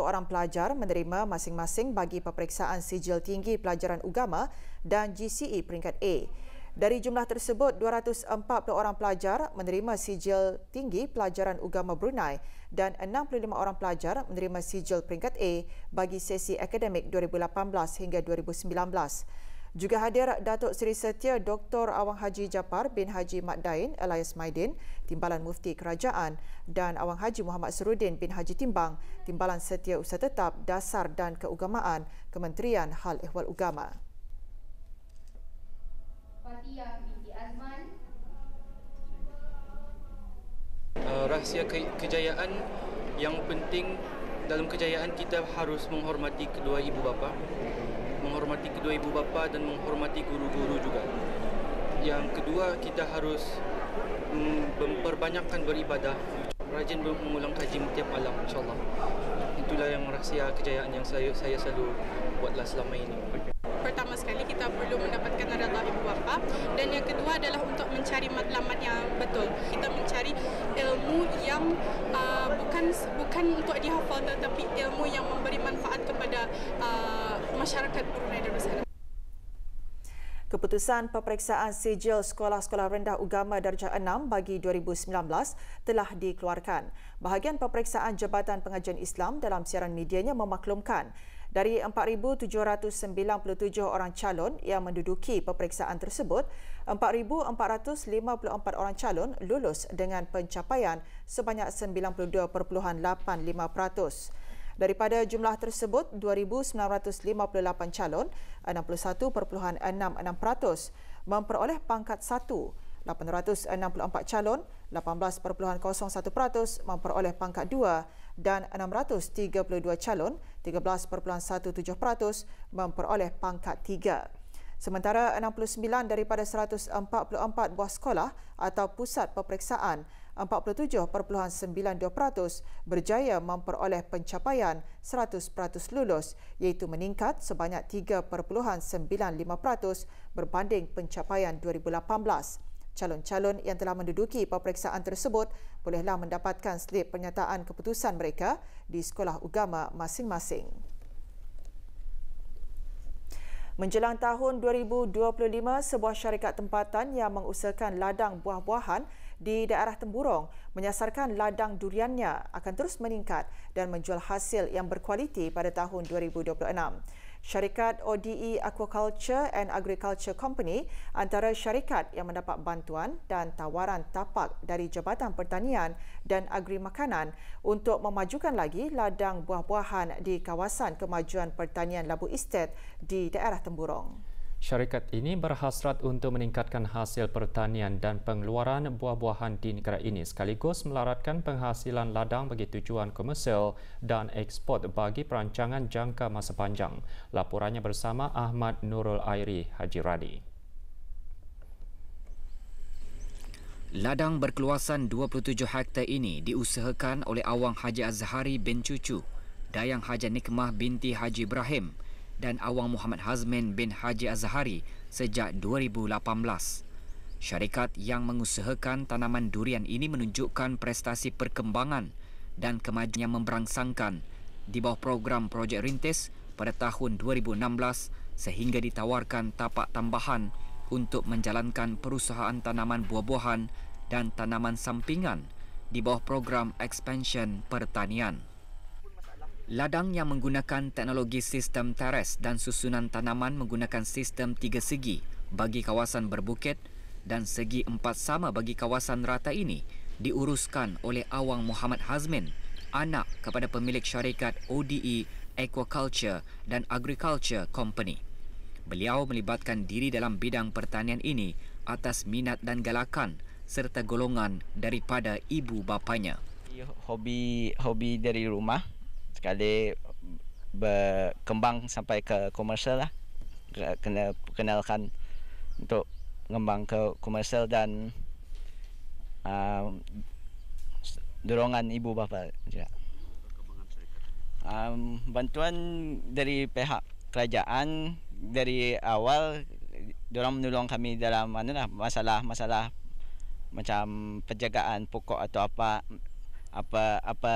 orang pelajar menerima masing-masing bagi peperiksaan sijil tinggi pelajaran agama dan GCE peringkat A. Dari jumlah tersebut, 240 orang pelajar menerima sijil tinggi pelajaran agama Brunei dan 65 orang pelajar menerima sijil peringkat A bagi sesi akademik 2018 hingga 2019. Juga hadir Datuk Seri Setia Dr. Awang Haji Japar bin Haji Mat Dain alias Maidin, Timbalan Mufti Kerajaan dan Awang Haji Muhammad Serudin bin Haji Timbang, Timbalan Setia Usaha Tetap Dasar dan Keugamaan Kementerian Hal Ehwal Ugama. Eh, rahsia ke- kejayaan yang penting dalam kejayaan kita harus menghormati kedua ibu bapa, menghormati kedua ibu bapa dan menghormati guru-guru juga. Yang kedua kita harus mm, memperbanyakkan beribadah, rajin mengulang kaji setiap malam insyaallah. Itulah yang rahsia kejayaan yang saya saya selalu buatlah selama ini pertama sekali kita perlu mendapatkan redha ibu bapa dan yang kedua adalah untuk mencari matlamat yang betul. Kita mencari ilmu yang uh, bukan bukan untuk dihafal tetapi ilmu yang memberi manfaat kepada uh, masyarakat Brunei Darussalam. Keputusan peperiksaan sijil sekolah-sekolah rendah agama darjah 6 bagi 2019 telah dikeluarkan. Bahagian peperiksaan Jabatan Pengajian Islam dalam siaran medianya memaklumkan dari 4,797 orang calon yang menduduki peperiksaan tersebut, 4,454 orang calon lulus dengan pencapaian sebanyak 92.85%. Daripada jumlah tersebut, 2,958 calon, 61.66% memperoleh pangkat 1, 864 calon, 18.01% memperoleh pangkat dan 632 calon 13.17% memperoleh pangkat 3. Sementara 69 daripada 144 buah sekolah atau pusat peperiksaan, 47.92% berjaya memperoleh pencapaian 100% lulus iaitu meningkat sebanyak 3.95% berbanding pencapaian 2018 calon-calon yang telah menduduki peperiksaan tersebut bolehlah mendapatkan slip pernyataan keputusan mereka di sekolah agama masing-masing. Menjelang tahun 2025, sebuah syarikat tempatan yang mengusahakan ladang buah-buahan di daerah Temburong menyasarkan ladang duriannya akan terus meningkat dan menjual hasil yang berkualiti pada tahun 2026. Syarikat ODE Aquaculture and Agriculture Company antara syarikat yang mendapat bantuan dan tawaran tapak dari Jabatan Pertanian dan Agri Makanan untuk memajukan lagi ladang buah-buahan di kawasan kemajuan pertanian Labu Estate di daerah Temburong. Syarikat ini berhasrat untuk meningkatkan hasil pertanian dan pengeluaran buah-buahan di negara ini sekaligus melaratkan penghasilan ladang bagi tujuan komersil dan ekspor bagi perancangan jangka masa panjang. Laporannya bersama Ahmad Nurul Airi Haji Radi. Ladang berkeluasan 27 hektar ini diusahakan oleh Awang Haji Azhari bin Cucu, Dayang Haji Nikmah binti Haji Ibrahim dan Awang Muhammad Hazmin bin Haji Azhari sejak 2018. Syarikat yang mengusahakan tanaman durian ini menunjukkan prestasi perkembangan dan kemajuan yang memberangsangkan di bawah program projek rintis pada tahun 2016 sehingga ditawarkan tapak tambahan untuk menjalankan perusahaan tanaman buah-buahan dan tanaman sampingan di bawah program Expansion Pertanian. Ladang yang menggunakan teknologi sistem teres dan susunan tanaman menggunakan sistem tiga segi bagi kawasan berbukit dan segi empat sama bagi kawasan rata ini diuruskan oleh Awang Muhammad Hazmin, anak kepada pemilik syarikat ODE Aquaculture dan Agriculture Company. Beliau melibatkan diri dalam bidang pertanian ini atas minat dan galakan serta golongan daripada ibu bapanya. Hobi hobi dari rumah, sekali mm, berkembang sampai ke komersial lah kena kenalkan untuk kembang ke komersial dan um, dorongan ibu bapa juga um, bantuan dari pihak kerajaan dari awal dorong menolong kami dalam mana lah masalah masalah macam penjagaan pokok atau apa apa apa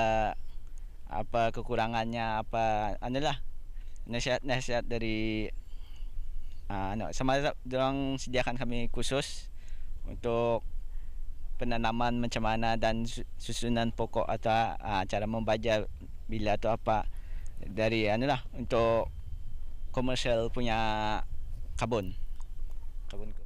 apa kekurangannya apa anulah nasihat nasihat dari uh, ah, no, sama dorang sediakan kami khusus untuk penanaman macam mana dan susunan pokok atau uh, cara membaja bila atau apa dari anulah untuk komersial punya kabun kabun